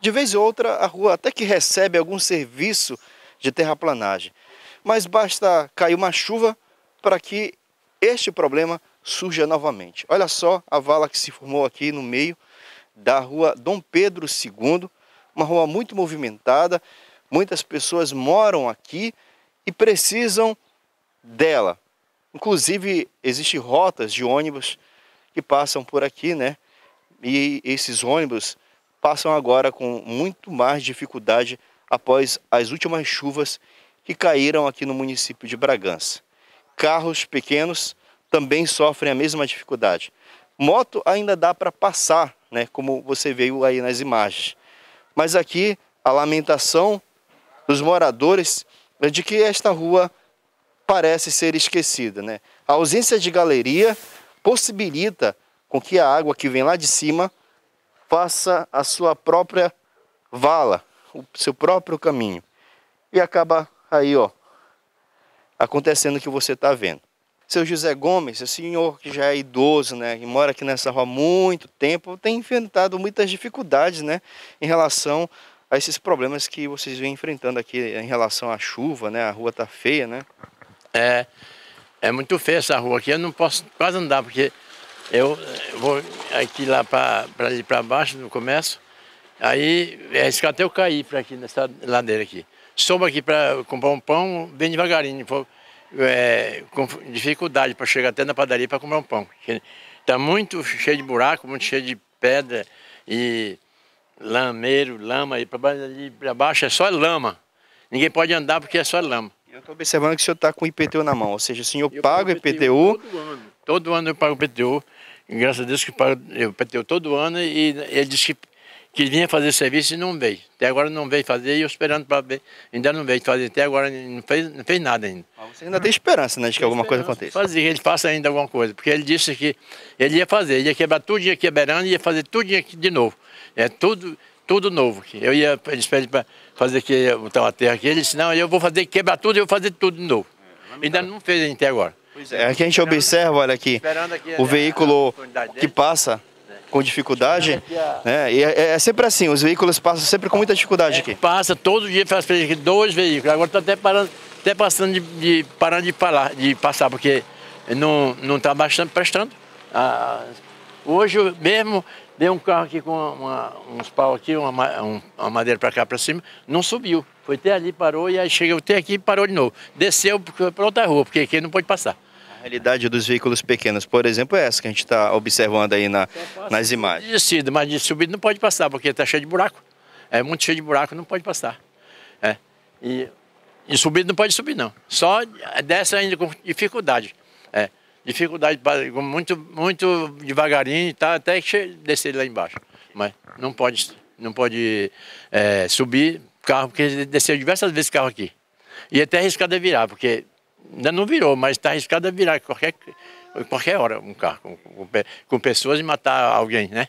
De vez em outra, a rua até que recebe algum serviço de terraplanagem, mas basta cair uma chuva para que este problema surja novamente. Olha só a vala que se formou aqui no meio da rua Dom Pedro II, uma rua muito movimentada, muitas pessoas moram aqui e precisam dela. Inclusive, existem rotas de ônibus que passam por aqui, né? E esses ônibus passam agora com muito mais dificuldade após as últimas chuvas que caíram aqui no município de Bragança. Carros pequenos também sofrem a mesma dificuldade. Moto ainda dá para passar, né, como você veio aí nas imagens. Mas aqui a lamentação dos moradores é de que esta rua parece ser esquecida, né? A ausência de galeria possibilita com que a água que vem lá de cima faça a sua própria vala, o seu próprio caminho. E acaba aí, ó, acontecendo o que você está vendo. Seu José Gomes, o senhor que já é idoso, né, e mora aqui nessa rua há muito tempo, tem enfrentado muitas dificuldades, né, em relação a esses problemas que vocês vêm enfrentando aqui em relação à chuva, né, a rua tá feia, né? É, é muito feia essa rua aqui, eu não posso quase andar, porque eu vou aqui lá para ali para baixo, no começo. Aí é arriscar até eu cair para aqui nessa ladeira aqui. Sobo aqui para comprar um pão bem devagarinho. Vou, é, com dificuldade para chegar até na padaria para comprar um pão. Está muito cheio de buraco, muito cheio de pedra e lameiro, lama. E para baixo é só lama. Ninguém pode andar porque é só lama. Eu estou observando que o senhor está com o IPTU na mão, ou seja, o senhor eu paga o IPTU, IPTU Todo ano eu pago o PTU, graças a Deus que eu pago o PTU todo ano e ele disse que, que vinha fazer serviço e não veio. Até agora não veio fazer e eu esperando para ver. Ainda não veio fazer, até agora não fez, não fez nada ainda. Mas você ainda tem esperança, né, de que tem alguma coisa aconteça? Fazer, ele faça ainda alguma coisa, porque ele disse que ele ia fazer, ia quebrar tudo ia quebrando e ia fazer tudo aqui de novo. É tudo, tudo novo. Eu ia, eles pedem para fazer aqui, botar uma terra aqui, ele disse, não, eu vou fazer, quebrar tudo, eu vou fazer tudo de novo. É, ainda não fez até agora. É. Aqui a gente observa, olha aqui, aqui o veículo que passa com dificuldade, né? E é, é, é, sempre assim, os veículos passam sempre com muita dificuldade é, aqui. Passa todo dia, faz aqui dois veículos. Agora está até parando, até passando de, de, parando de falar, de passar, porque não não está bastante prestando. Ah, hoje mesmo dei um carro aqui com uma, uns pau aqui, uma, um, uma madeira para cá para cima, não subiu. Foi até ali, parou e aí chegou até aqui e parou de novo. Desceu para outra rua, porque aqui não pode passar realidade dos veículos pequenos, por exemplo, é essa que a gente está observando aí na, nas imagens. Descida, mas de subida não pode passar, porque está cheio de buraco. É muito cheio de buraco, não pode passar. É. E, e subida não pode subir, não. Só desce ainda com dificuldade. É. Dificuldade, muito, muito devagarinho, tá, até descer lá embaixo. Mas não pode, não pode é, subir carro, porque desceu diversas vezes carro aqui. E até arriscado é virar, porque Ainda não virou, mas está arriscado a virar qualquer, qualquer hora um carro com, com, com pessoas e matar alguém, né?